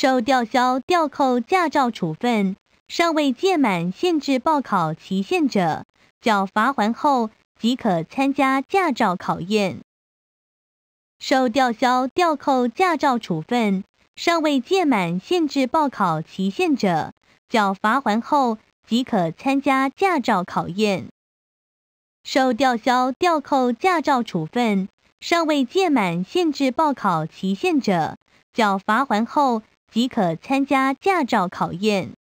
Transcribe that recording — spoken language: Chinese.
受吊销、吊扣驾照处分尚未届满限制报考期限者，缴罚还后即可参加驾照考验。受吊销、吊扣驾照处分尚未届满限制报考期限者，缴罚还后即可参加驾照考验。受吊销、吊扣驾照处分尚未届满限制报考期限者，缴罚还后。即可参加驾照考验。